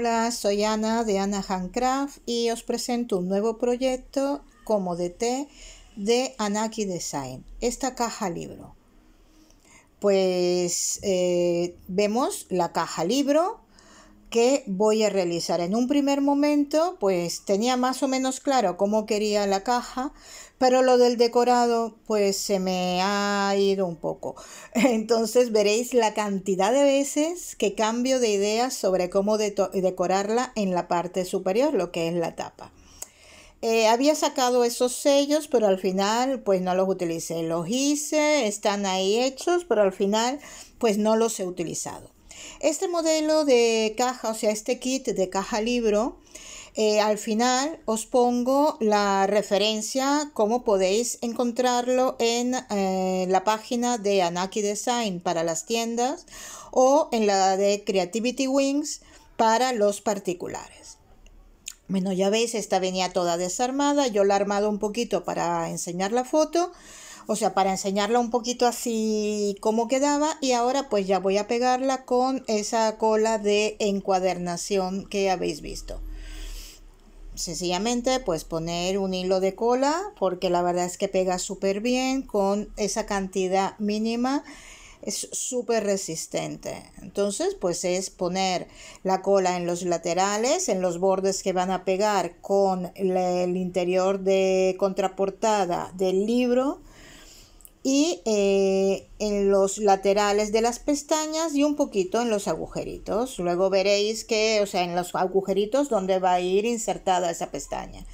Hola, soy Ana de Ana Handcraft y os presento un nuevo proyecto como de té de Anaki Design, esta caja libro. Pues eh, vemos la caja libro que voy a realizar. En un primer momento, pues tenía más o menos claro cómo quería la caja, pero lo del decorado, pues se me ha ido un poco. Entonces veréis la cantidad de veces que cambio de ideas sobre cómo decorarla en la parte superior, lo que es la tapa. Eh, había sacado esos sellos, pero al final pues no los utilicé. Los hice, están ahí hechos, pero al final pues no los he utilizado. Este modelo de caja, o sea, este kit de caja libro, eh, al final os pongo la referencia, como podéis encontrarlo en eh, la página de Anaki Design para las tiendas o en la de Creativity Wings para los particulares. Bueno, ya veis, esta venía toda desarmada. Yo la he armado un poquito para enseñar la foto o sea, para enseñarla un poquito así como quedaba y ahora pues ya voy a pegarla con esa cola de encuadernación que habéis visto. Sencillamente pues poner un hilo de cola porque la verdad es que pega súper bien con esa cantidad mínima es súper resistente. Entonces, pues es poner la cola en los laterales, en los bordes que van a pegar con el interior de contraportada del libro y eh, en los laterales de las pestañas y un poquito en los agujeritos. Luego veréis que, o sea, en los agujeritos donde va a ir insertada esa pestaña.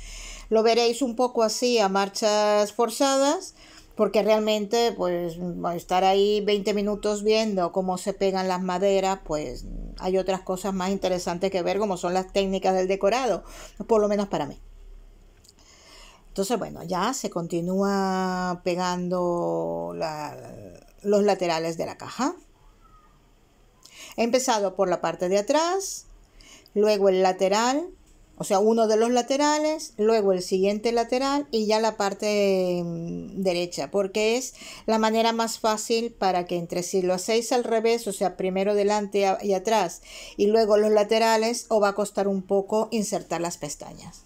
Lo veréis un poco así a marchas forzadas porque realmente pues estar ahí 20 minutos viendo cómo se pegan las maderas, pues hay otras cosas más interesantes que ver como son las técnicas del decorado, por lo menos para mí. Entonces, bueno, ya se continúa pegando los laterales de la caja. He empezado por la parte de atrás, luego el lateral, o sea, uno de los laterales, luego el siguiente lateral y ya la parte mm, derecha, porque es la manera más fácil para que entre si lo hacéis al revés, o sea, primero delante y atrás y luego los laterales, o va a costar un poco insertar las pestañas.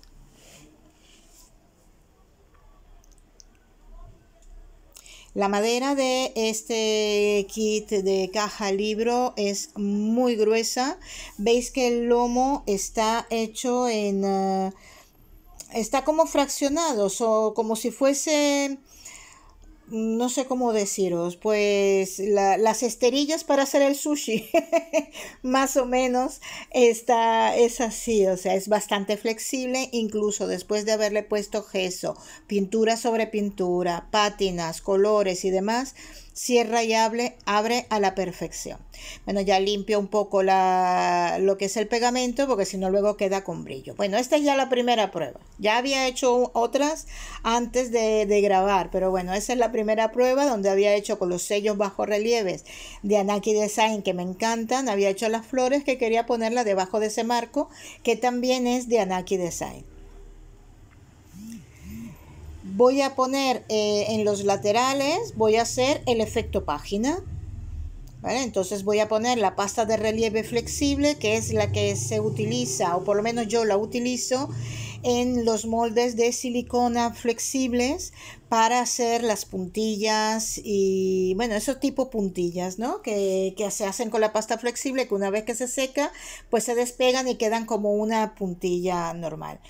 La madera de este kit de caja libro es muy gruesa. Veis que el lomo está hecho en... Eh, está como fraccionado, o como si fuese no sé cómo deciros, pues las esterillas para hacer el sushi, más o menos, está, es así, o sea, es bastante flexible, incluso después de haberle puesto gesso, pintura sobre pintura, pátinas, colores y demás, cierra y abre, a la perfección. Bueno, ya limpio un poco lo que es el pegamento porque si no luego queda con brillo. Bueno, esta es ya la primera prueba. Ya había hecho otras antes de, grabar, pero bueno, esa es la primera prueba donde había hecho con los sellos bajo relieves de Anaki Design que me encantan. Había hecho las flores que quería ponerla debajo de ese marco que también es de Anaki Design voy a poner eh, en los laterales, voy a hacer el efecto página. ¿Vale? Entonces voy a poner la pasta de relieve flexible, que es la que se utiliza, o por lo menos yo la utilizo, en los moldes de silicona flexibles para hacer las puntillas y, bueno, esos tipo puntillas, ¿no? Que, que se hacen con la pasta flexible, que una vez que se seca, pues se despegan y quedan como una puntilla normal.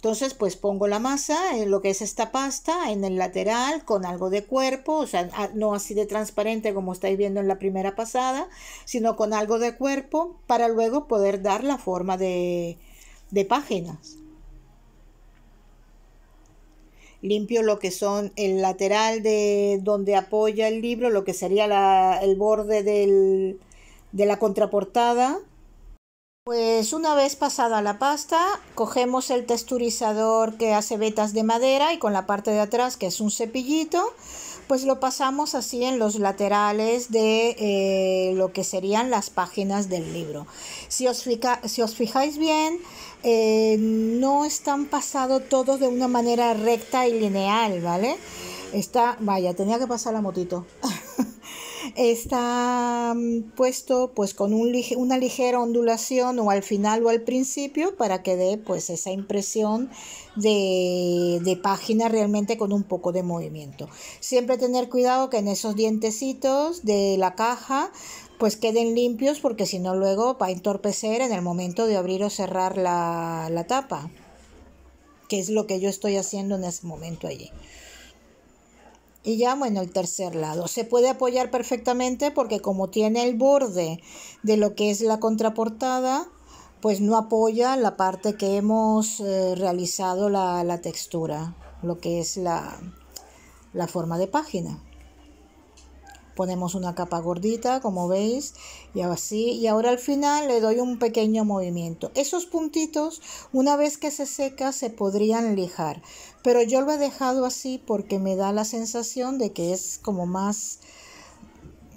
Entonces, pues pongo la masa en lo que es esta pasta, en el lateral, con algo de cuerpo, o sea, ah, no así de transparente como estáis viendo en la primera pasada, sino con algo de cuerpo para luego poder dar la forma de, páginas. Limpio lo que son el lateral de donde apoya el libro, lo que sería el borde de la contraportada pues una vez pasada la pasta, cogemos el texturizador que hace vetas de madera y con la parte de atrás, que es un cepillito, pues lo pasamos así en los laterales de eh, lo que serían las páginas del libro. Si os, fijáis bien, eh, no están pasados todos de una manera recta y lineal, ¿vale? Está, vaya, tenía que pasar la motito. está mm, puesto pues con una ligera ondulación o al final o al principio para que dé pues esa impresión de, página realmente con un poco de movimiento. Siempre tener cuidado que en esos dientecitos de la caja pues queden limpios porque si no luego va a entorpecer en el momento de abrir o cerrar la, la tapa, que es lo que yo estoy haciendo en ese momento allí. Y ya, bueno, el tercer lado. Se puede apoyar perfectamente porque como tiene el borde de lo que es la contraportada, pues no apoya la parte que hemos eh, realizado la, textura, lo que es la forma de página ponemos una capa gordita como veis y así y ahora al final le doy un pequeño movimiento esos puntitos una vez que se seca se podrían lijar pero yo lo he dejado así porque me da la sensación de que es como más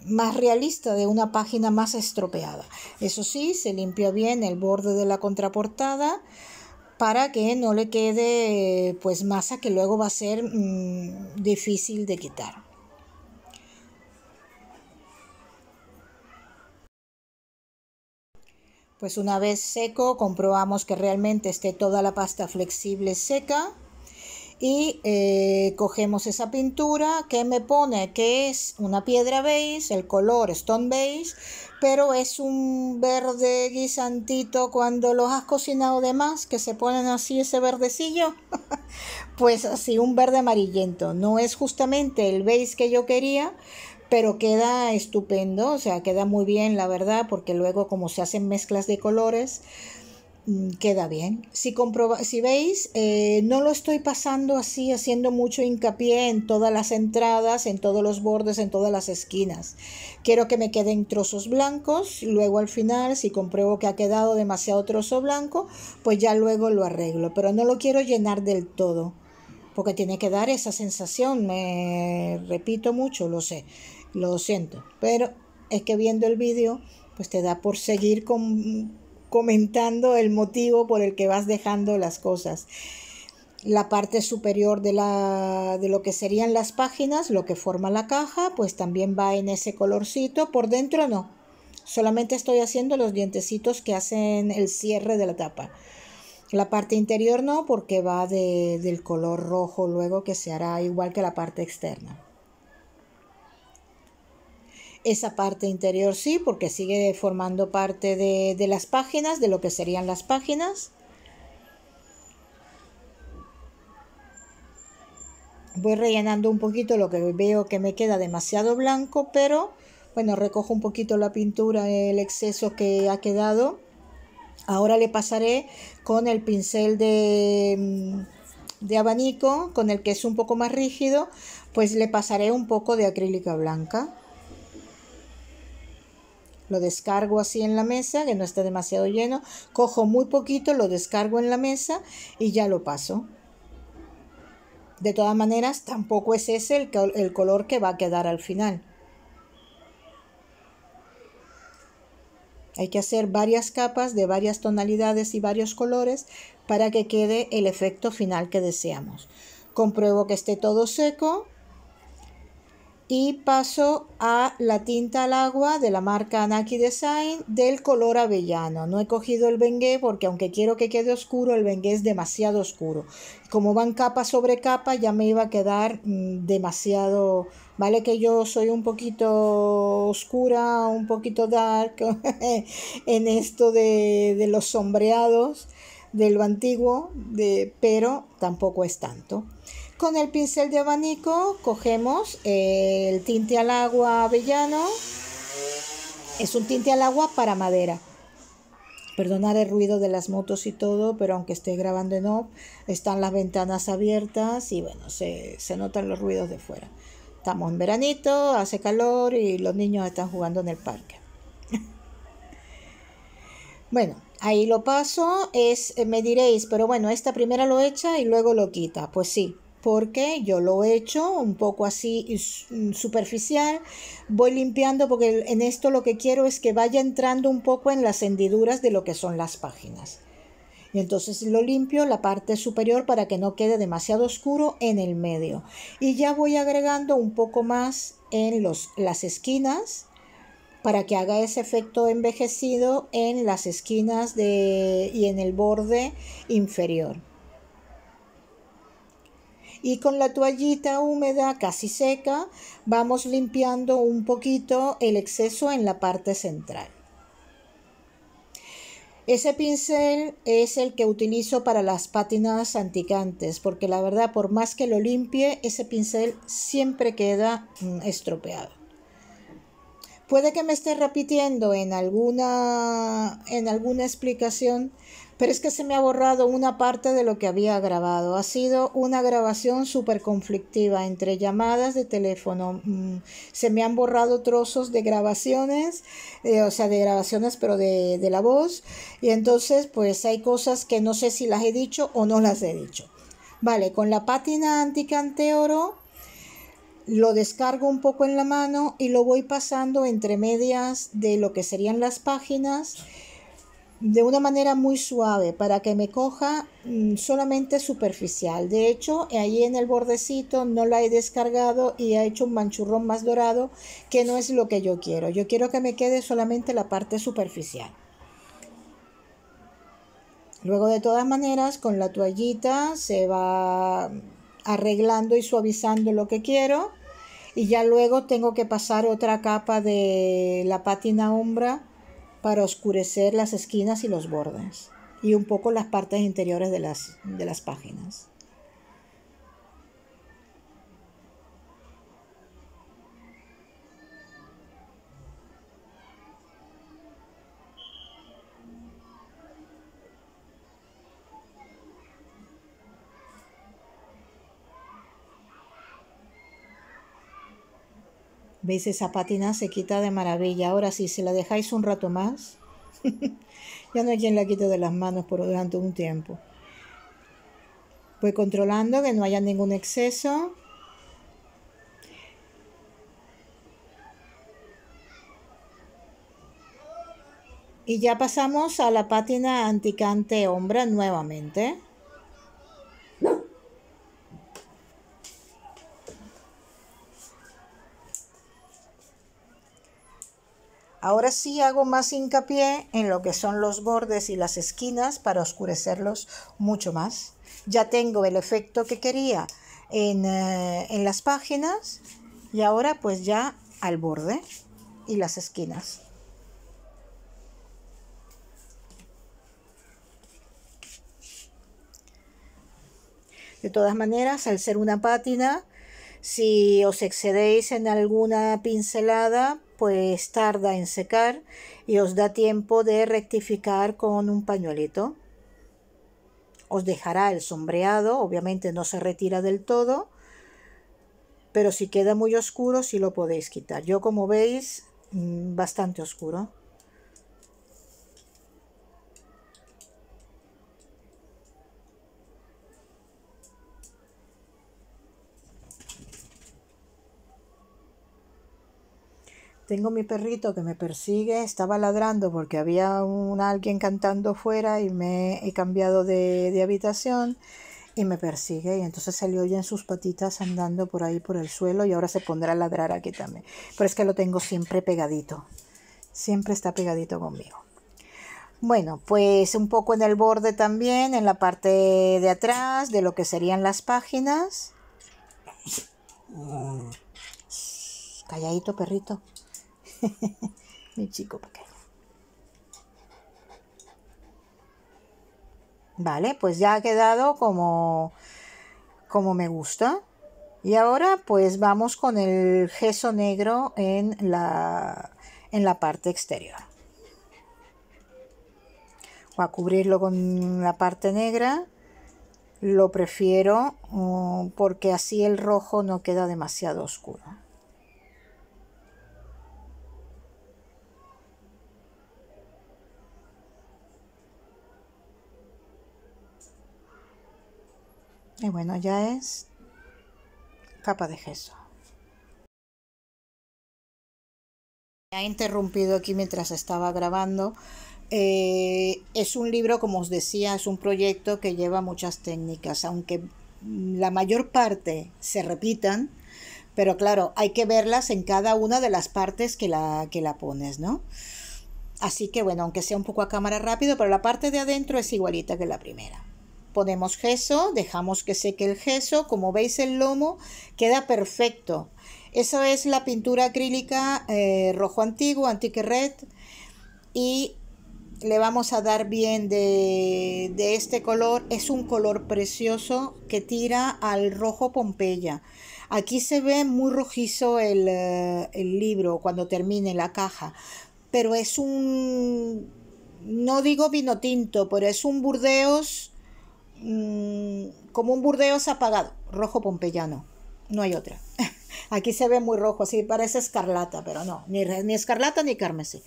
más realista de una página más estropeada. Eso sí, se limpia bien el borde de la contraportada para que no le quede pues masa que luego va a ser mm, difícil de quitar. Pues una vez seco comprobamos que realmente esté toda la pasta flexible seca y eh, cogemos esa pintura que me pone que es una piedra beige, el color stone beige, pero es un verde guisantito cuando los has cocinado demás que se ponen así ese verdecillo, pues así un verde amarillento, no es justamente el beige que yo quería, pero queda estupendo, o sea, queda muy bien, la verdad, porque luego como se hacen mezclas de colores, mm, queda bien. Si, comproba, si veis, eh, no lo estoy pasando así, haciendo mucho hincapié en todas las entradas, en todos los bordes, en todas las esquinas. Quiero que me queden trozos blancos, luego al final, si compruebo que ha quedado demasiado trozo blanco, pues ya luego lo arreglo, pero no lo quiero llenar del todo, porque tiene que dar esa sensación, me repito mucho, lo sé. Lo siento, pero es que viendo el vídeo, pues te da por seguir comentando el motivo por el que vas dejando las cosas. La parte superior de, la, de lo que serían las páginas, lo que forma la caja, pues también va en ese colorcito. Por dentro no, solamente estoy haciendo los dientecitos que hacen el cierre de la tapa. La parte interior no, porque va de, del color rojo luego que se hará igual que la parte externa esa parte interior sí, porque sigue formando parte de, las páginas, de lo que serían las páginas. Voy rellenando un poquito lo que veo que me queda demasiado blanco, pero bueno, recojo un poquito la pintura, el exceso que ha quedado. Ahora le pasaré con el pincel de, mm, de, abanico, con el que es un poco más rígido, pues le pasaré un poco de acrílica blanca. Lo descargo así en la mesa, que no esté demasiado lleno. Cojo muy poquito, lo descargo en la mesa y ya lo paso. De todas maneras, tampoco es ese el, el color que va a quedar al final. Hay que hacer varias capas de varias tonalidades y varios colores para que quede el efecto final que deseamos. Compruebo que esté todo seco y paso a la tinta al agua de la marca Anaki Design del color avellano. No he cogido el bengue porque aunque quiero que quede oscuro, el bengue es demasiado oscuro. Como van capa sobre capa, ya me iba a quedar mm, demasiado... Vale que yo soy un poquito oscura, un poquito dark en esto de, de los sombreados de lo antiguo, de, pero tampoco es tanto con el pincel de abanico cogemos el tinte al agua avellano. Es un tinte al agua para madera. Perdonar el ruido de las motos y todo, pero aunque esté grabando en off, están las ventanas abiertas y bueno, se, se notan los ruidos de fuera. Estamos en veranito, hace calor y los niños están jugando en el parque. bueno, ahí lo paso, es, eh, me diréis, pero bueno, esta primera lo echa y luego lo quita. Pues sí, porque yo lo he hecho un poco así mm, superficial, voy limpiando porque en esto lo que quiero es que vaya entrando un poco en las hendiduras de lo que son las páginas. Y entonces lo limpio la parte superior para que no quede demasiado oscuro en el medio. Y ya voy agregando un poco más en los, las esquinas para que haga ese efecto envejecido en las esquinas de, y en el borde inferior y con la toallita húmeda casi seca vamos limpiando un poquito el exceso en la parte central. Ese pincel es el que utilizo para las pátinas anticantes, porque la verdad, por más que lo limpie, ese pincel siempre queda mm, estropeado. Puede que me esté repitiendo en alguna, en alguna explicación, pero es que se me ha borrado una parte de lo que había grabado. Ha sido una grabación súper conflictiva entre llamadas de teléfono. Mm, se me han borrado trozos de grabaciones, eh, o sea, de grabaciones, pero de, de la voz. Y entonces, pues hay cosas que no sé si las he dicho o no las he dicho. Vale, con la pátina anticanteoro lo descargo un poco en la mano y lo voy pasando entre medias de lo que serían las páginas de una manera muy suave para que me coja mm, solamente superficial. De hecho, ahí en el bordecito no la he descargado y ha hecho un manchurrón más dorado que no es lo que yo quiero. Yo quiero que me quede solamente la parte superficial. Luego de todas maneras con la toallita se va arreglando y suavizando lo que quiero y ya luego tengo que pasar otra capa de la pátina umbra para oscurecer las esquinas y los bordes y un poco las partes interiores de las, de las páginas. ¿Veis? Esa pátina se quita de maravilla. Ahora sí, si la dejáis un rato más, ya no hay quien la quite de las manos por durante un tiempo. Voy controlando que no haya ningún exceso. Y ya pasamos a la pátina anticante hombra nuevamente. Ahora sí hago más hincapié en lo que son los bordes y las esquinas para oscurecerlos mucho más. Ya tengo el efecto que quería en, eh, en las páginas y ahora pues ya al borde y las esquinas. De todas maneras, al ser una pátina, si os excedéis en alguna pincelada, pues tarda en secar y os da tiempo de rectificar con un pañuelito. Os dejará el sombreado, obviamente no se retira del todo, pero si queda muy oscuro si sí lo podéis quitar. Yo como veis, mm, bastante oscuro. Tengo mi perrito que me persigue, estaba ladrando porque había un, alguien cantando fuera y me he cambiado de, de habitación y me persigue y entonces se le en sus patitas andando por ahí por el suelo y ahora se pondrá a ladrar aquí también. Pero es que lo tengo siempre pegadito, siempre está pegadito conmigo. Bueno, pues un poco en el borde también, en la parte de atrás de lo que serían las páginas. Mm, calladito, perrito. Mi chico pequeño. Vale, pues ya ha quedado como, como me gusta. Y ahora pues vamos con el gesso negro en la, en la parte exterior. Voy a cubrirlo con la parte negra. Lo prefiero mm, porque así el rojo no queda demasiado oscuro. Y bueno, ya es capa de gesso. Me ha interrumpido aquí mientras estaba grabando. Eh, es un libro, como os decía, es un proyecto que lleva muchas técnicas, aunque la mayor parte se repitan, pero claro, hay que verlas en cada una de las partes que la, que la pones, ¿no? Así que bueno, aunque sea un poco a cámara rápido, pero la parte de adentro es igualita que la primera. Ponemos gesso, dejamos que seque el gesso, como veis el lomo queda perfecto. esa es la pintura acrílica eh, rojo antiguo, antique red, y le vamos a dar bien de, este color. Es un color precioso que tira al rojo Pompeya. Aquí se ve muy rojizo el, eh, el, libro cuando termine la caja, pero es un, no digo vino tinto, pero es un Burdeos Mm, como un burdeos apagado, rojo pompeyano, no hay otra. Aquí se ve muy rojo, así parece escarlata, pero no, ni, ni escarlata ni carmesí.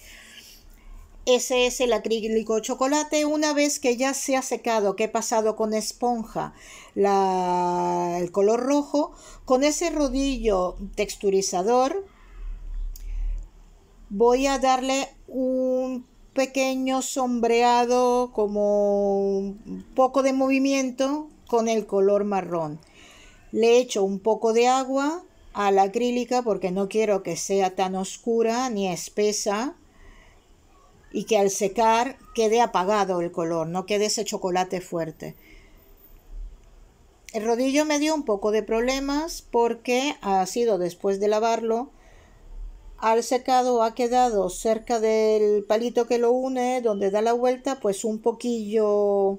Ese es el acrílico chocolate. Una vez que ya se ha secado, que he pasado con esponja el color rojo, con ese rodillo texturizador voy a darle un pequeño sombreado como un poco de movimiento con el color marrón. Le echo un poco de agua a la acrílica porque no quiero que sea tan oscura ni espesa y que al secar quede apagado el color, no quede ese chocolate fuerte. El rodillo me dio un poco de problemas porque ha sido después de lavarlo al secado ha quedado cerca del palito que lo une, donde da la vuelta, pues un poquillo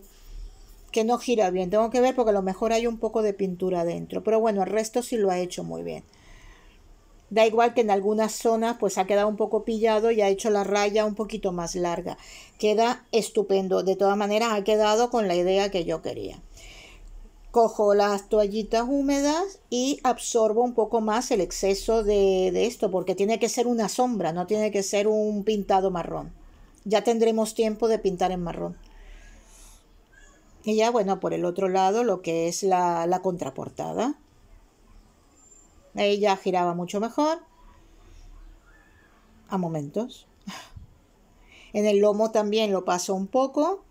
que no gira bien. Tengo que ver porque a lo mejor hay un poco de pintura dentro. Pero bueno, el resto sí lo ha hecho muy bien. Da igual que en algunas zonas pues ha quedado un poco pillado y ha hecho la raya un poquito más larga. Queda estupendo. De todas maneras ha quedado con la idea que yo quería cojo las toallitas húmedas y absorbo un poco más el exceso de, de, esto, porque tiene que ser una sombra, no tiene que ser un pintado marrón. Ya tendremos tiempo de pintar en marrón. Y ya, bueno, por el otro lado, lo que es la, la contraportada. ya giraba mucho mejor. A momentos. En el lomo también lo paso un poco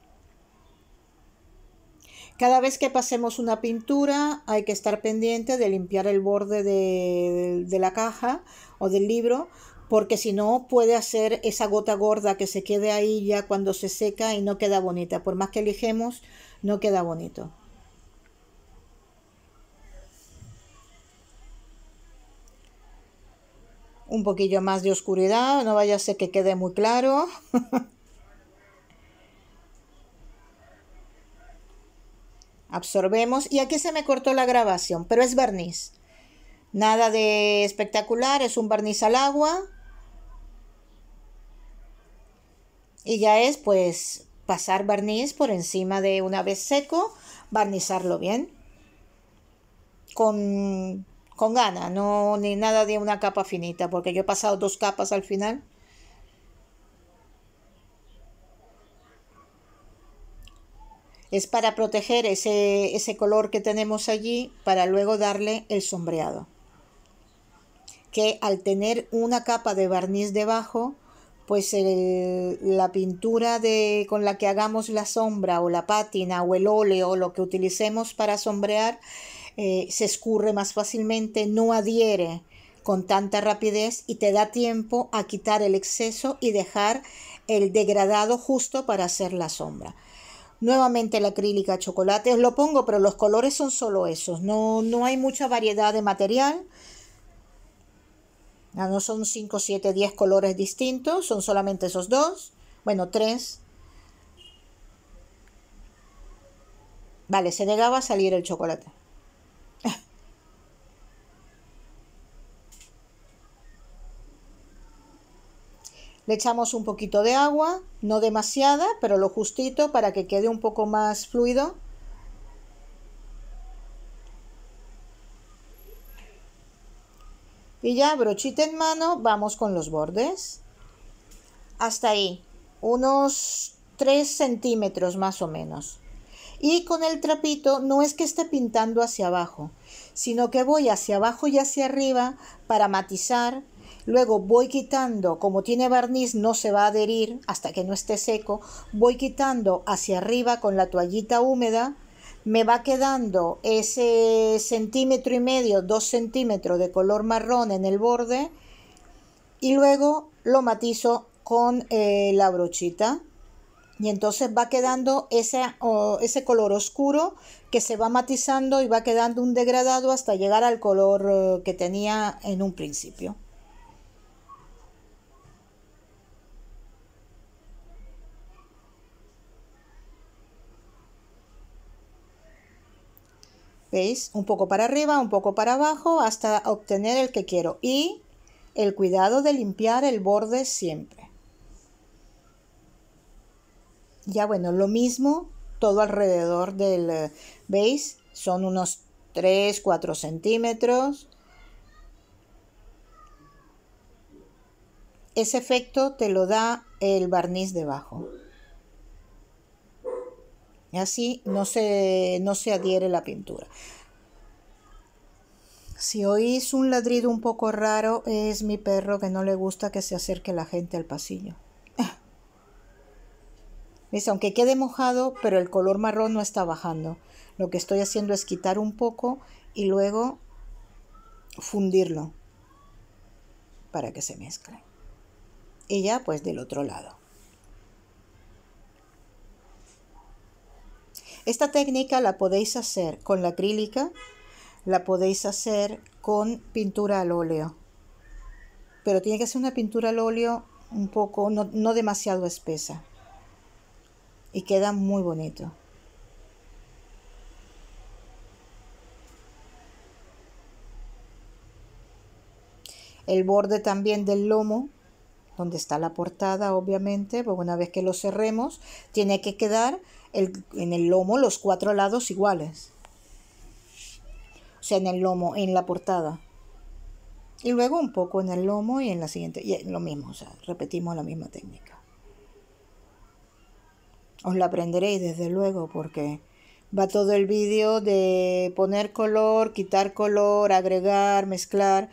cada vez que pasemos una pintura hay que estar pendiente de limpiar el borde de, la caja o del libro porque si no puede hacer esa gota gorda que se quede ahí ya cuando se seca y no queda bonita. Por más que elijemos, no queda bonito. Un poquillo más de oscuridad, no vaya a ser que quede muy claro. absorbemos. Y aquí se me cortó la grabación, pero es barniz. Nada de espectacular, es un barniz al agua. Y ya es pues pasar barniz por encima de una vez seco, barnizarlo bien. Con, con gana, no ni nada de una capa finita, porque yo he pasado dos capas al final. Es para proteger ese, ese color que tenemos allí para luego darle el sombreado. Que al tener una capa de barniz debajo, pues la pintura de, con la que hagamos la sombra o la pátina o el óleo, lo que utilicemos para sombrear, eh, se escurre más fácilmente, no adhiere con tanta rapidez y te da tiempo a quitar el exceso y dejar el degradado justo para hacer la sombra. Nuevamente la acrílica chocolate, os lo pongo, pero los colores son solo esos, no, no hay mucha variedad de material. Ah, no son 5, 7, 10 colores distintos, son solamente esos dos, bueno, tres. Vale, se negaba a salir el chocolate. Le echamos un poquito de agua, no demasiada, pero lo justito para que quede un poco más fluido. Y ya brochita en mano, vamos con los bordes. Hasta ahí, unos 3 centímetros más o menos. Y con el trapito no es que esté pintando hacia abajo, sino que voy hacia abajo y hacia arriba para matizar Luego voy quitando, como tiene barniz no se va a adherir hasta que no esté seco, voy quitando hacia arriba con la toallita húmeda, me va quedando ese centímetro y medio, dos centímetros de color marrón en el borde y luego lo matizo con eh, la brochita y entonces va quedando ese, ese, color oscuro que se va matizando y va quedando un degradado hasta llegar al color eh, que tenía en un principio. Un poco para arriba, un poco para abajo, hasta obtener el que quiero. Y el cuidado de limpiar el borde siempre. Ya bueno, lo mismo todo alrededor del... Eh, ¿Veis? Son unos 3, 4 centímetros. Ese efecto te lo da el barniz debajo. Y así no se, no se adhiere la pintura. Si oís un ladrido un poco raro, es mi perro que no le gusta que se acerque la gente al pasillo. Dice, aunque quede mojado, pero el color marrón no está bajando. Lo que estoy haciendo es quitar un poco y luego fundirlo para que se mezcle. Y ya pues del otro lado. Esta técnica la podéis hacer con la acrílica, la podéis hacer con pintura al óleo, pero tiene que ser una pintura al óleo un poco, no, no demasiado espesa. Y queda muy bonito. El borde también del lomo donde está la portada, obviamente, pues una vez que lo cerremos, tiene que quedar en el lomo los cuatro lados iguales. O sea, en el lomo, en la portada. Y luego un poco en el lomo y en la siguiente. Y lo mismo, o sea, repetimos la misma técnica. Os la aprenderéis desde luego porque va todo el vídeo de poner color, quitar color, agregar, mezclar.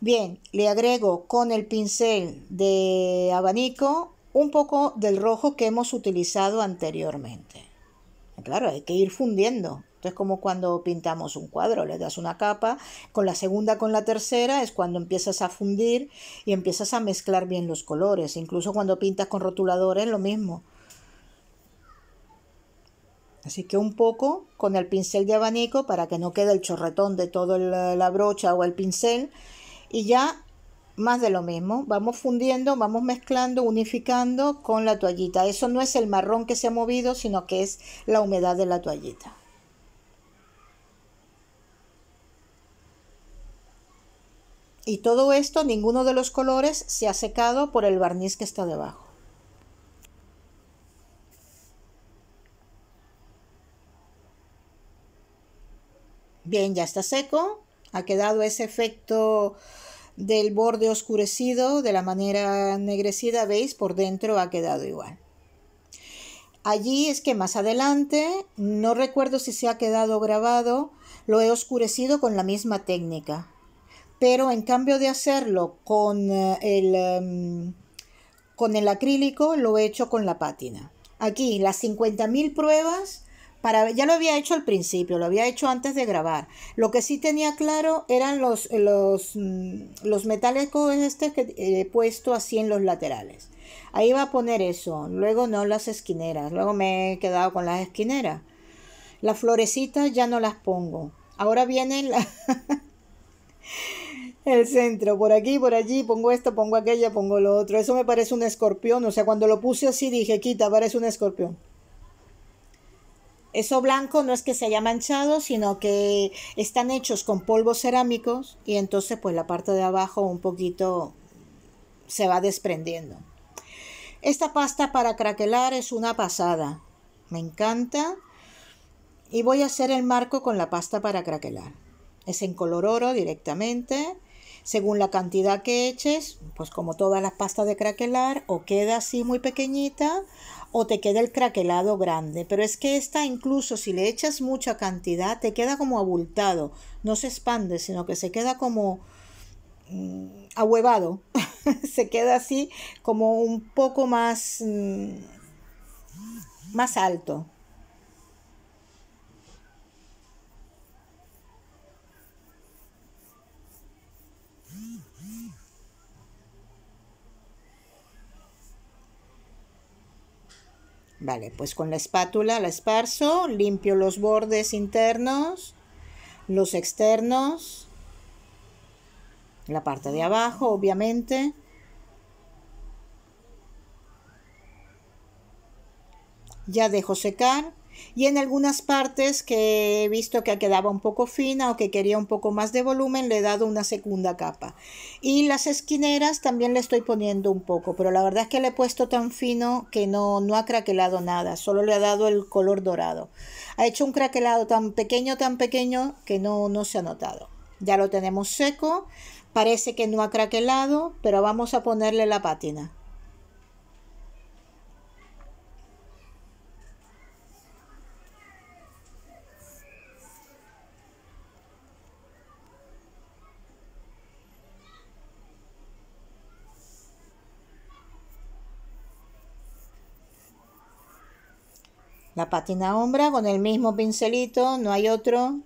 Bien, le agrego con el pincel de abanico un poco del rojo que hemos utilizado anteriormente. Claro, hay que ir fundiendo. Entonces, como cuando pintamos un cuadro, le das una capa, con la segunda, con la tercera, es cuando empiezas a fundir y empiezas a mezclar bien los colores. Incluso cuando pintas con rotuladores, lo mismo. Así que un poco con el pincel de abanico para que no quede el chorretón de toda la brocha o el pincel, y ya más de lo mismo. Vamos fundiendo, vamos mezclando, unificando con la toallita. Eso no es el marrón que se ha movido, sino que es la humedad de la toallita. Y todo esto, ninguno de los colores se ha secado por el barniz que está debajo. Bien, ya está seco ha quedado ese efecto del borde oscurecido, de la manera negrecida veis, por dentro ha quedado igual. Allí es que más adelante, no recuerdo si se ha quedado grabado, lo he oscurecido con la misma técnica. Pero en cambio de hacerlo con eh, el, em, con el acrílico, lo he hecho con la pátina. Aquí las 50.000 pruebas ya lo había hecho al principio, lo había hecho antes de grabar. Lo que sí tenía claro eran los, los, mm, los metálicos este que he eh, puesto así en los laterales. Ahí va a poner eso, luego no las esquineras, luego me he quedado con las esquineras. Las florecitas ya no las pongo. Ahora viene el centro, por aquí, por allí, pongo esto, pongo aquella, pongo lo otro. Eso me parece un escorpión, o sea, cuando lo puse así dije, quita, parece un escorpión. Eso blanco no es que se haya manchado, sino que están hechos con polvos cerámicos y entonces pues la parte de abajo un poquito se va desprendiendo. Esta pasta para craquelar es una pasada. Me encanta. Y voy a hacer el marco con la pasta para craquelar. Es en color oro directamente. Según la cantidad que eches, pues como todas las pastas de craquelar, o queda así muy pequeñita o te queda el craquelado grande, pero es que esta incluso si le echas mucha cantidad te queda como abultado, no se expande, sino que se queda como mm, ahuevado, se queda así como un poco más, mm, más alto. Vale, pues con la espátula la esparzo, limpio los bordes internos, los externos, la parte de abajo, obviamente. Ya dejo secar y en algunas partes que he visto que quedaba un poco fina o que quería un poco más de volumen, le he dado una segunda capa. Y las esquineras también le estoy poniendo un poco, pero la verdad es que le he puesto tan fino que no, no ha craquelado nada, solo le ha dado el color dorado. Ha hecho un craquelado tan pequeño, tan pequeño que no, no se ha notado. Ya lo tenemos seco, parece que no ha craquelado, pero vamos a ponerle la pátina. La pátina hombra con el mismo pincelito, no hay otro.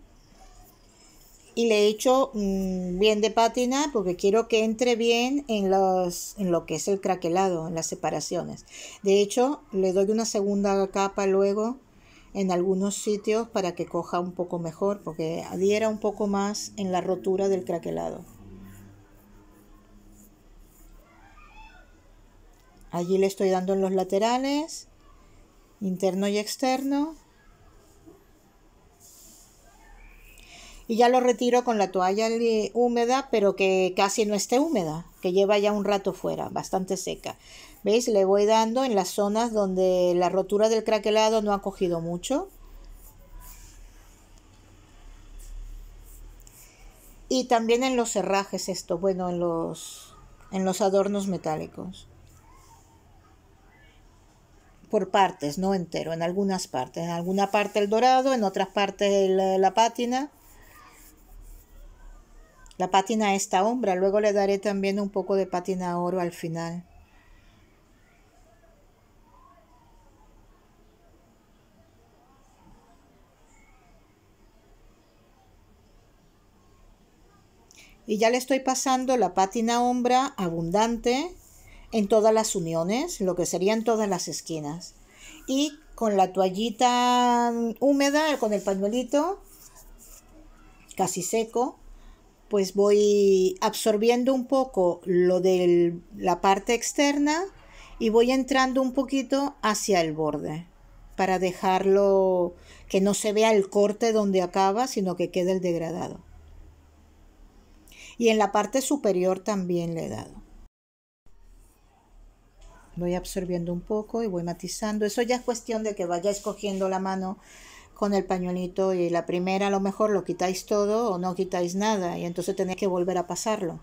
Y le echo hecho mm, bien de pátina porque quiero que entre bien en, los, en lo que es el craquelado, en las separaciones. De hecho, le doy una segunda capa luego en algunos sitios para que coja un poco mejor, porque adhiera un poco más en la rotura del craquelado. Allí le estoy dando en los laterales interno y externo. Y ya lo retiro con la toalla húmeda, pero que casi no esté húmeda, que lleva ya un rato fuera, bastante seca. ¿Veis? Le voy dando en las zonas donde la rotura del craquelado no ha cogido mucho. Y también en los cerrajes esto, bueno, en los, en los adornos metálicos por partes, no entero, en algunas partes. En alguna parte el dorado, en otras partes eh, la pátina. La pátina esta hombra, luego le daré también un poco de pátina oro al final. Y ya le estoy pasando la pátina hombra abundante en todas las uniones, lo que serían todas las esquinas. Y con la toallita húmeda, con el pañuelito casi seco, pues voy absorbiendo un poco lo de la parte externa y voy entrando un poquito hacia el borde para dejarlo que no se vea el corte donde acaba, sino que quede el degradado. Y en la parte superior también le he dado. Voy absorbiendo un poco y voy matizando. Eso ya es cuestión de que vaya escogiendo la mano con el pañuelito y la primera a lo mejor lo quitáis todo o no quitáis nada y entonces tenéis que volver a pasarlo.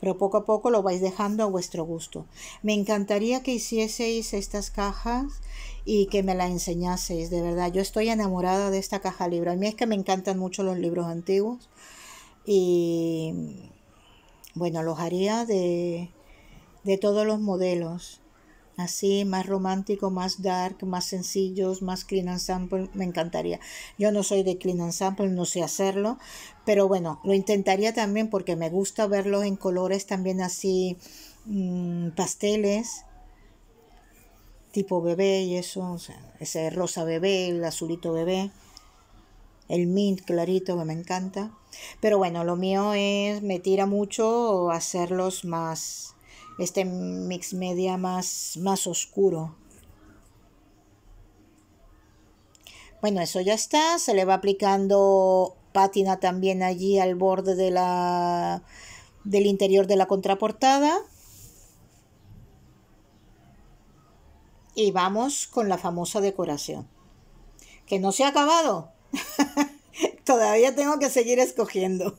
Pero poco a poco lo vais dejando a vuestro gusto. Me encantaría que hicieseis estas cajas y que me las enseñaseis, de verdad. Yo estoy enamorada de esta caja libro. A mí es que me encantan mucho los libros antiguos y bueno, los haría de, de todos los modelos así, más romántico, más dark, más sencillos, más clean and sample, me encantaría. Yo no soy de clean and sample, no sé hacerlo, pero bueno, lo intentaría también porque me gusta verlos en colores también así, mm, pasteles, tipo bebé y eso, ese rosa bebé, el azulito bebé el mint clarito me encanta. Pero bueno, lo mío es, me tira mucho hacerlos más este mix media más, más oscuro. Bueno, eso ya está. Se le va aplicando pátina también allí al borde de la, del interior de la contraportada. Y vamos con la famosa decoración. Que no se ha acabado. Todavía tengo que seguir escogiendo.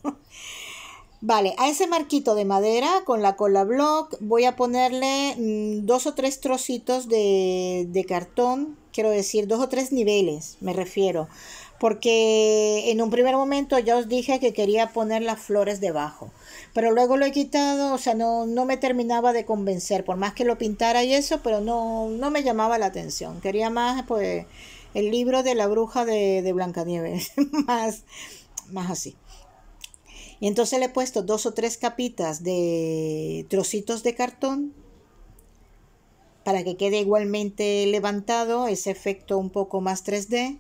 Vale, a ese marquito de madera con la cola block voy a ponerle mm, dos o tres trocitos de, cartón, quiero decir, dos o tres niveles, me refiero, porque en un primer momento ya os dije que quería poner las flores debajo, pero luego lo he quitado, o sea, no, no me terminaba de convencer, por más que lo pintara y eso, pero no, no me llamaba la atención, quería más, pues, el libro de la bruja de, de Blancanieves, más, más así. Y entonces le he puesto dos o tres capitas de trocitos de cartón para que quede igualmente levantado ese efecto un poco más 3D,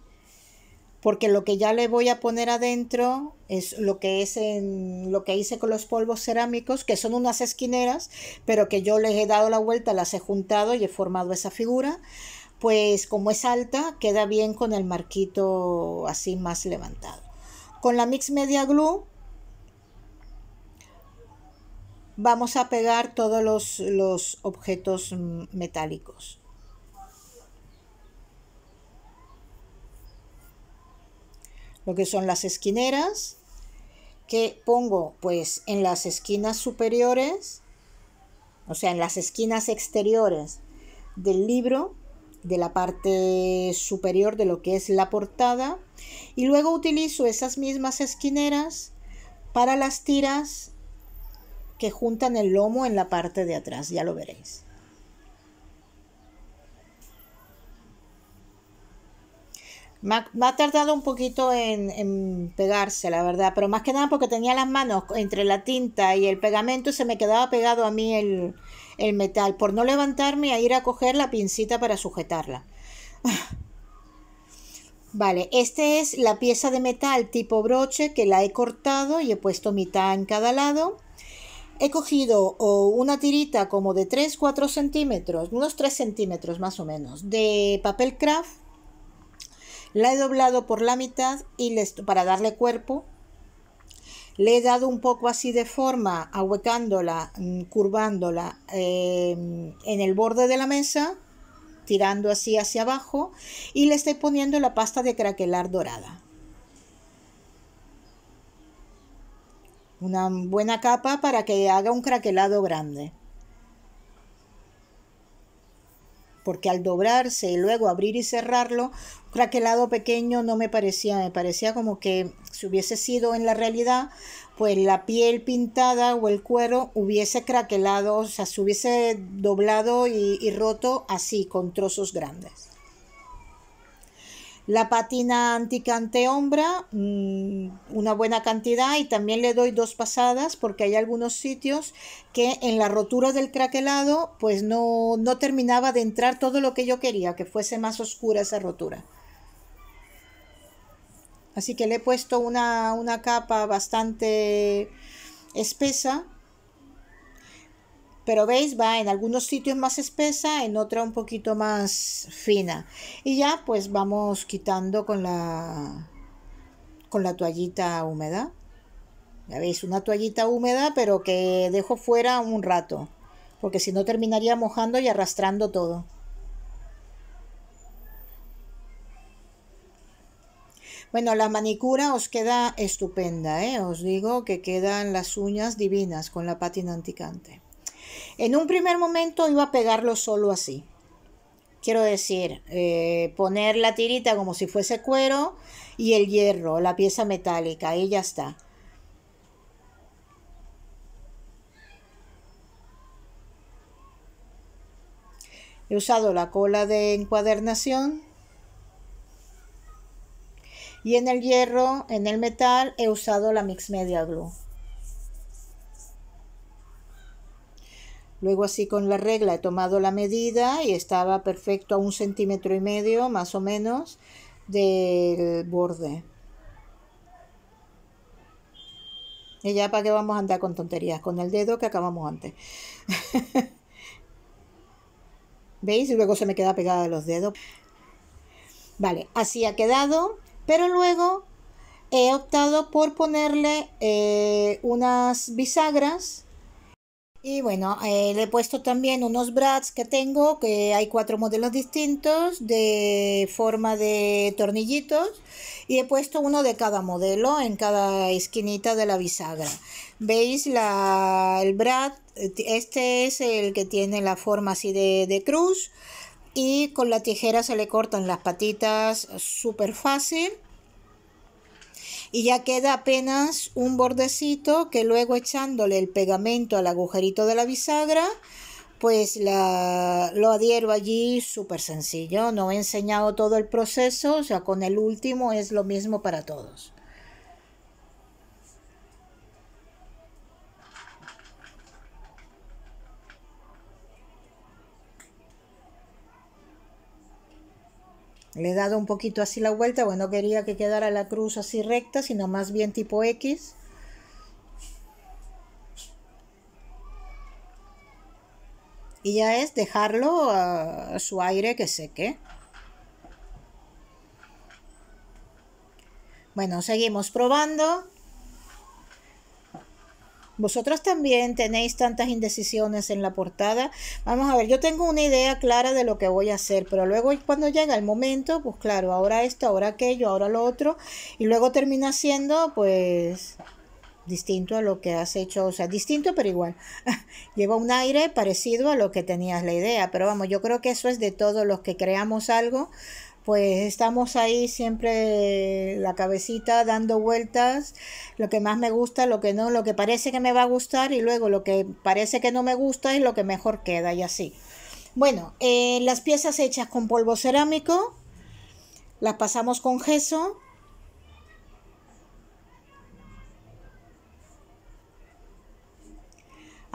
porque lo que ya le voy a poner adentro es lo que es en lo que hice con los polvos cerámicos, que son unas esquineras, pero que yo les he dado la vuelta, las he juntado y he formado esa figura, pues como es alta, queda bien con el marquito así más levantado. Con la mix media glue vamos a pegar todos los, objetos metálicos. Lo que son las esquineras, que pongo pues en las esquinas superiores, o sea, en las esquinas exteriores del libro, de la parte superior de lo que es la portada, y luego utilizo esas mismas esquineras para las tiras que juntan el lomo en la parte de atrás, ya lo veréis. Me ha, tardado un poquito en, pegarse, la verdad, pero más que nada porque tenía las manos entre la tinta y el pegamento se me quedaba pegado a mí el, metal, por no levantarme a ir a coger la pincita para sujetarla. Vale, esta es la pieza de metal tipo broche que la he cortado y he puesto mitad en cada lado he cogido una tirita como de 3, 4 centímetros, unos 3 centímetros más o menos, de papel craft, la he doblado por la mitad y para darle cuerpo, le he dado un poco así de forma, ahuecándola, mm, curvándola em, en el borde de la mesa, tirando así hacia abajo, y le estoy poniendo la pasta de craquelar dorada. una buena capa para que haga un craquelado grande. Porque al doblarse y luego abrir y cerrarlo, un craquelado pequeño no me parecía, me parecía como que si hubiese sido en la realidad, pues la piel pintada o el cuero hubiese craquelado, o sea, se hubiese doblado y, y roto así, con trozos grandes. La patina anticante mmm, una buena cantidad y también le doy dos pasadas porque hay algunos sitios que en la rotura del craquelado pues no, no terminaba de entrar todo lo que yo quería, que fuese más oscura esa rotura. Así que le he puesto una, una capa bastante espesa pero veis, va en algunos sitios más espesa, en otra un poquito más fina. Y ya pues vamos quitando con la, con la toallita húmeda. Ya veis, una toallita húmeda, pero que dejo fuera un rato, porque si no terminaría mojando y arrastrando todo. Bueno, la manicura os queda estupenda, ¿eh? os digo que quedan las uñas divinas con la pátina anticante. En un primer momento iba a pegarlo solo así. Quiero decir, eh, poner la tirita como si fuese cuero y el hierro, la pieza metálica, Ahí ya está. He usado la cola de encuadernación y en el hierro, en el metal, he usado la mix media glue. Luego así con la regla he tomado la medida y estaba perfecto a un centímetro y medio más o menos del borde. Y ya para qué vamos a andar con tonterías, con el dedo que acabamos antes. ¿Veis? Y luego se me queda pegada de los dedos. Vale, así ha quedado, pero luego he optado por ponerle eh, unas bisagras y bueno, eh, le he puesto también unos brads que tengo, que hay cuatro modelos distintos de forma de tornillitos. Y he puesto uno de cada modelo en cada esquinita de la bisagra. ¿Veis el brad? Eh, este es el que tiene la forma así de, de cruz. Y con la tijera se le cortan las patitas súper fácil y ya queda apenas un bordecito que luego echándole el pegamento al agujerito de la bisagra pues la, lo adhiero allí súper sencillo, no he enseñado todo el proceso, o sea, con el último es lo mismo para todos. Le he dado un poquito así la vuelta, bueno, quería que quedara la cruz así recta, sino más bien tipo X. Y ya es dejarlo a ah, su aire que seque. Bueno, seguimos probando. Vosotros también tenéis tantas indecisiones en la portada. Vamos a ver, yo tengo una idea clara de lo que voy a hacer, pero luego cuando llega el momento, pues claro, ahora esto, ahora aquello, ahora lo otro, y luego termina siendo pues distinto a lo que has hecho, o sea, distinto pero igual. Lleva un aire parecido a lo que tenías la idea, pero vamos, yo creo que eso es de todos los que creamos algo, pues estamos ahí siempre la cabecita dando vueltas, lo que más me gusta, lo que no, lo que parece que me va a gustar y luego lo que parece que no me gusta y lo que mejor queda y así. Bueno, eh, las piezas hechas con polvo cerámico, las pasamos con gesso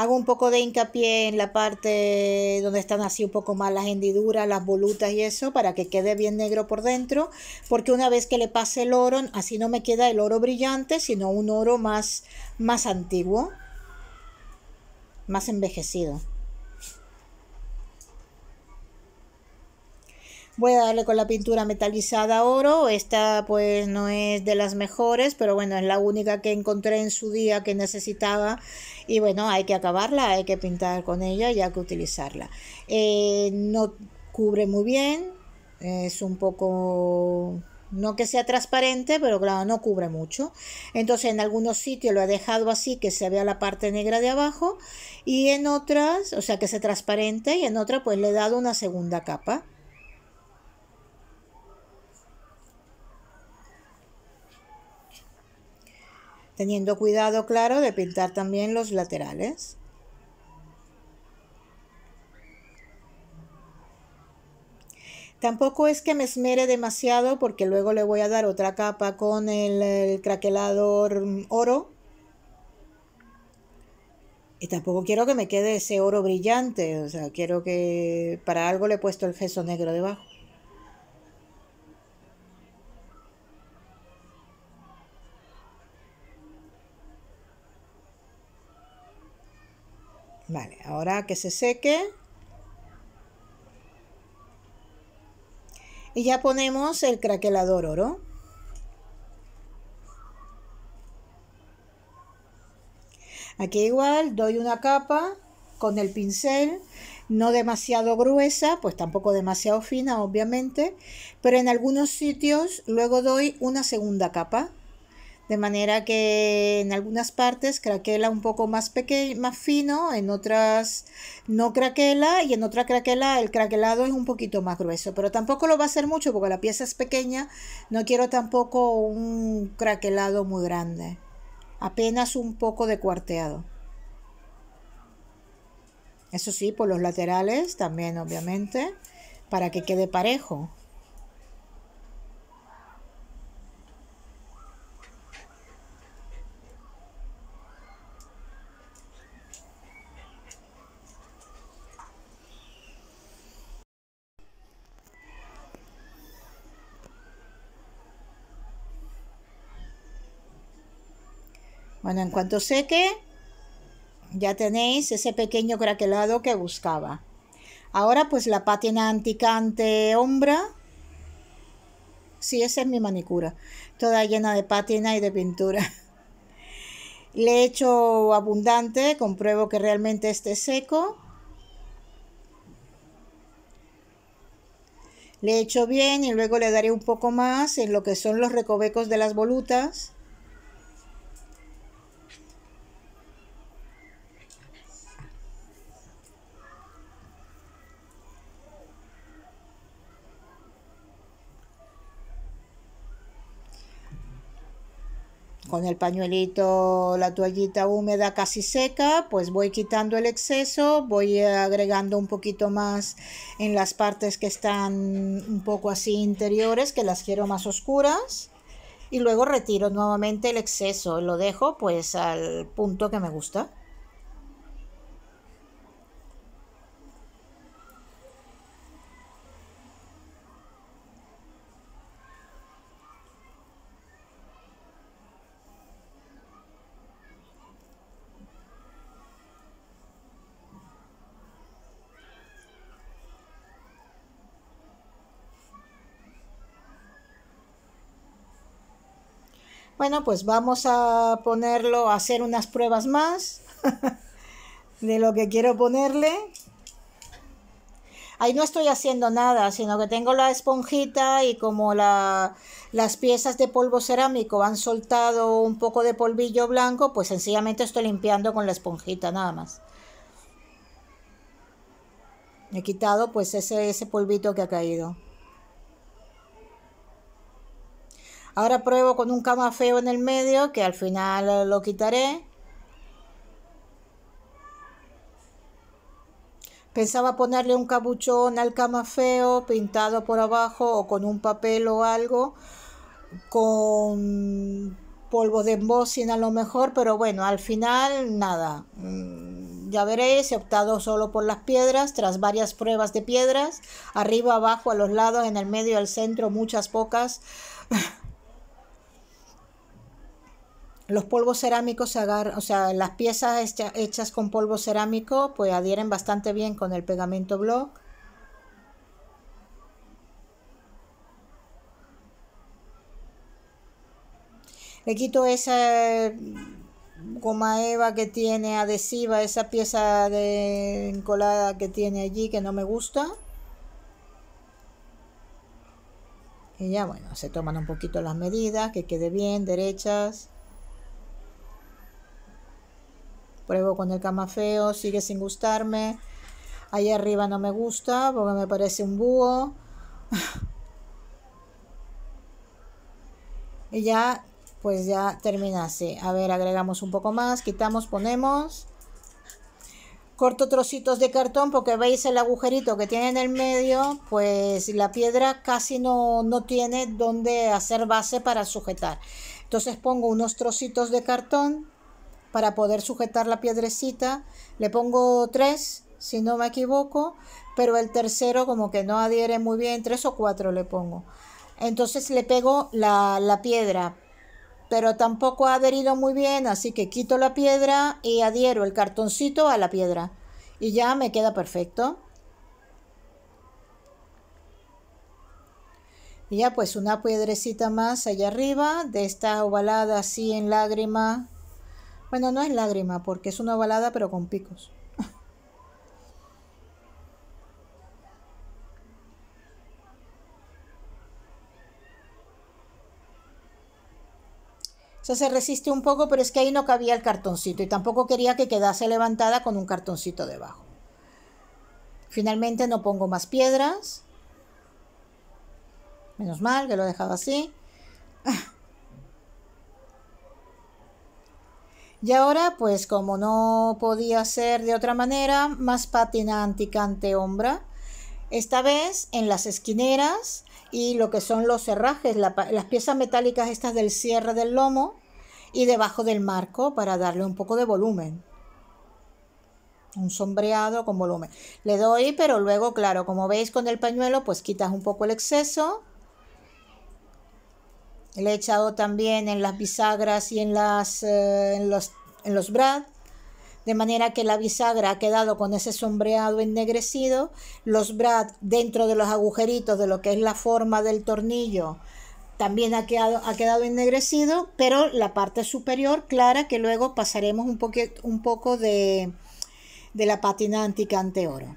Hago un poco de hincapié en la parte donde están así un poco más las hendiduras, las volutas y eso, para que quede bien negro por dentro, porque una vez que le pase el oro, así no me queda el oro brillante, sino un oro más, más antiguo, más envejecido. Voy a darle con la pintura metalizada oro. Esta pues no es de las mejores, pero bueno, es la única que encontré en su día que necesitaba. Y bueno, hay que acabarla, hay que pintar con ella y hay que utilizarla. Eh, no cubre muy bien, es un poco no que sea transparente, pero claro, no cubre mucho. Entonces, en algunos sitios lo he dejado así que se vea la parte negra de abajo y en otras, o sea, que sea transparente y en otras pues le he dado una segunda capa. teniendo cuidado, claro, de pintar también los laterales. Tampoco es que me esmere demasiado porque luego le voy a dar otra capa con el, craquelador mm, oro. Y tampoco quiero que me quede ese oro brillante, o sea, quiero que para algo le he puesto el gesso negro debajo. Ahora que se seque. Y ya ponemos el craquelador oro. Aquí igual doy una capa con el pincel, no demasiado gruesa, pues tampoco demasiado fina, obviamente, pero en algunos sitios luego doy una segunda capa de manera que en algunas partes craquela un poco más pequeño, más fino, en otras no craquela y en otra craquela el craquelado es un poquito más grueso, pero tampoco lo va a hacer mucho porque la pieza es pequeña, no quiero tampoco un craquelado muy grande, apenas un poco de cuarteado. Eso sí, por los laterales también obviamente, para que quede parejo. Bueno, en cuanto seque, ya tenéis ese pequeño craquelado que buscaba. Ahora pues la pátina anticante hombra. Sí, esa es mi manicura. Toda llena de pátina y de pintura. Le he hecho abundante, compruebo que realmente esté seco. Le he hecho bien y luego le daré un poco más en lo que son los recovecos de las volutas. con el pañuelito, la toallita húmeda casi seca, pues voy quitando el exceso, voy agregando un poquito más en las partes que están un poco así interiores, que las quiero más oscuras, y luego retiro nuevamente el exceso, lo dejo pues al punto que me gusta. Bueno, pues vamos a ponerlo, a hacer unas pruebas más de lo que quiero ponerle. Ahí no estoy haciendo nada, sino que tengo la esponjita y como la, las piezas de polvo cerámico han soltado un poco de polvillo blanco, pues sencillamente estoy limpiando con la esponjita nada más. He quitado pues ese, ese polvito que ha caído. Ahora pruebo con un camafeo en el medio, que al final lo quitaré. Pensaba ponerle un cabuchón al camafeo pintado por abajo o con un papel o algo, con polvo de embossing a lo mejor, pero bueno, al final nada. Mm, ya veréis, he optado solo por las piedras, tras varias pruebas de piedras, arriba, abajo, a los lados, en el medio, al centro, muchas pocas. los polvos cerámicos se agarran, o sea, las piezas hechas con polvo cerámico pues adhieren bastante bien con el pegamento block. Le quito esa eh, goma eva que tiene adhesiva, esa pieza de encolada que tiene allí que no me gusta. Y ya bueno, se toman un poquito las medidas, que quede bien, derechas. Pruebo con el camafeo, sigue sin gustarme. Ahí arriba no me gusta porque me parece un búho. y ya, pues ya termina así. A ver, agregamos un poco más, quitamos, ponemos. Corto trocitos de cartón porque veis el agujerito que tiene en el medio, pues la piedra casi no, no tiene donde hacer base para sujetar. Entonces pongo unos trocitos de cartón para poder sujetar la piedrecita. Le pongo tres, si no me equivoco, pero el tercero como que no adhiere muy bien, tres o cuatro le pongo. Entonces le pego la, la piedra, pero tampoco ha adherido muy bien, así que quito la piedra y adhiero el cartoncito a la piedra. Y ya me queda perfecto. Y ya pues una piedrecita más allá arriba, de esta ovalada así en lágrima bueno, no es lágrima, porque es una balada, pero con picos. O sea, se resiste un poco, pero es que ahí no cabía el cartoncito y tampoco quería que quedase levantada con un cartoncito debajo. Finalmente no pongo más piedras. Menos mal que lo he dejado así. Y ahora, pues como no podía ser de otra manera, más pátina anticante hombra, esta vez en las esquineras y lo que son los cerrajes, las piezas metálicas estas del cierre del lomo y debajo del marco para darle un poco de volumen. Un sombreado con volumen. Le doy, pero luego, claro, como veis con el pañuelo, pues quitas un poco el exceso le he echado también en las bisagras y en, las, eh, en los, en brad, de manera que la bisagra ha quedado con ese sombreado ennegrecido, los brad dentro de los agujeritos de lo que es la forma del tornillo también ha quedado, ha quedado ennegrecido, pero la parte superior clara que luego pasaremos un, un poco de, la patina anticante oro.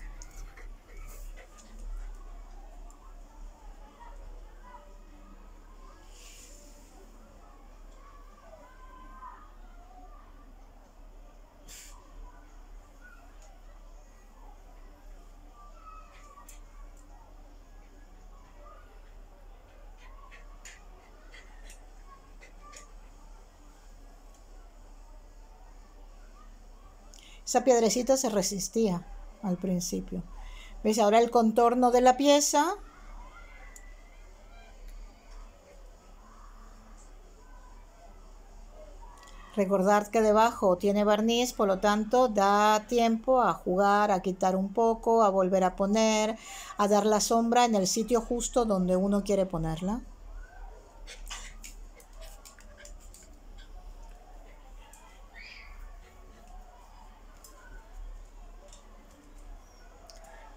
Esa piedrecita se resistía al principio. ¿Ves? Ahora el contorno de la pieza. Recordad que debajo tiene barniz, por lo tanto da tiempo a jugar, a quitar un poco, a volver a poner, a dar la sombra en el sitio justo donde uno quiere ponerla.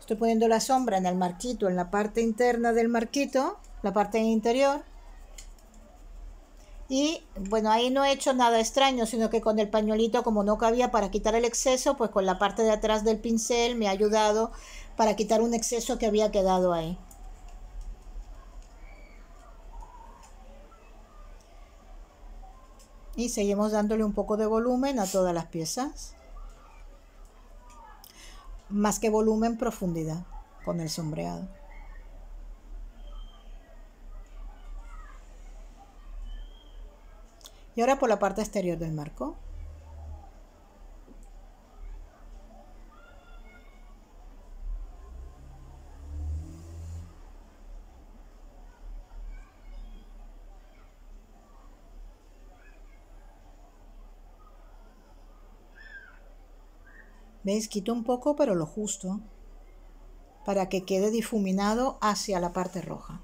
Estoy poniendo la sombra en el marquito, en la parte interna del marquito, la parte interior. Y bueno, ahí no he hecho nada extraño, sino que con el pañuelito, como no cabía para quitar el exceso, pues con la parte de atrás del pincel me ha ayudado para quitar un exceso que había quedado ahí. Y seguimos dándole un poco de volumen a todas las piezas más que volumen, profundidad con el sombreado. Y ahora por la parte exterior del marco. ¿Veis? Quito un poco, pero lo justo, para que quede difuminado hacia la parte roja.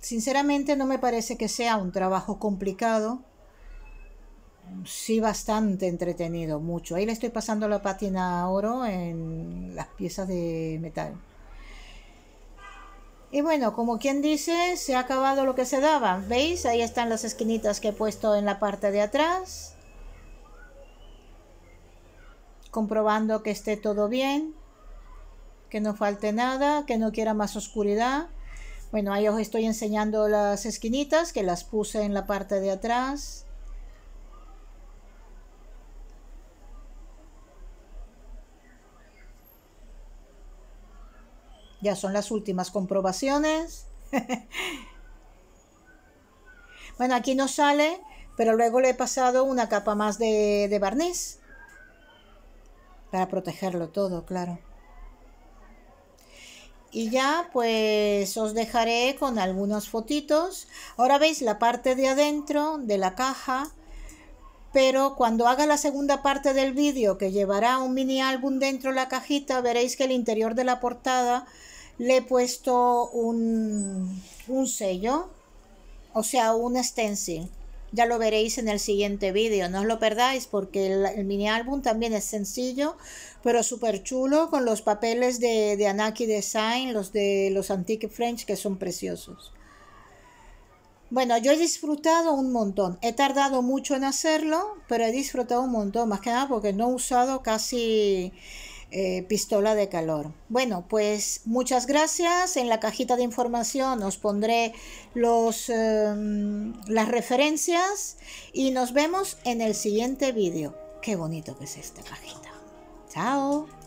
Sinceramente no me parece que sea un trabajo complicado, sí bastante entretenido, mucho. Ahí le estoy pasando la pátina a oro en las piezas de metal. Y bueno, como quien dice, se ha acabado lo que se daba. ¿Veis? Ahí están las esquinitas que he puesto en la parte de atrás. Comprobando que esté todo bien. Que no falte nada, que no quiera más oscuridad. Bueno, ahí os estoy enseñando las esquinitas que las puse en la parte de atrás. Ya son las últimas comprobaciones. bueno, aquí no sale, pero luego le he pasado una capa más de, de barniz. Para protegerlo todo, claro. Y ya pues os dejaré con algunas fotitos. Ahora veis la parte de adentro de la caja pero cuando haga la segunda parte del vídeo que llevará un mini álbum dentro de la cajita, veréis que el interior de la portada le he puesto un, un sello, o sea, un stencil. Ya lo veréis en el siguiente vídeo, no os lo perdáis porque el, mini álbum también es sencillo, pero súper chulo con los papeles de, de Anaki Design, los de los Antique French que son preciosos. Bueno, yo he disfrutado un montón. He tardado mucho en hacerlo, pero he disfrutado un montón, más que nada porque no he usado casi eh, pistola de calor. Bueno, pues muchas gracias. En la cajita de información os pondré los, em, las referencias y nos vemos en el siguiente vídeo. Qué bonito que es esta cajita. Chao.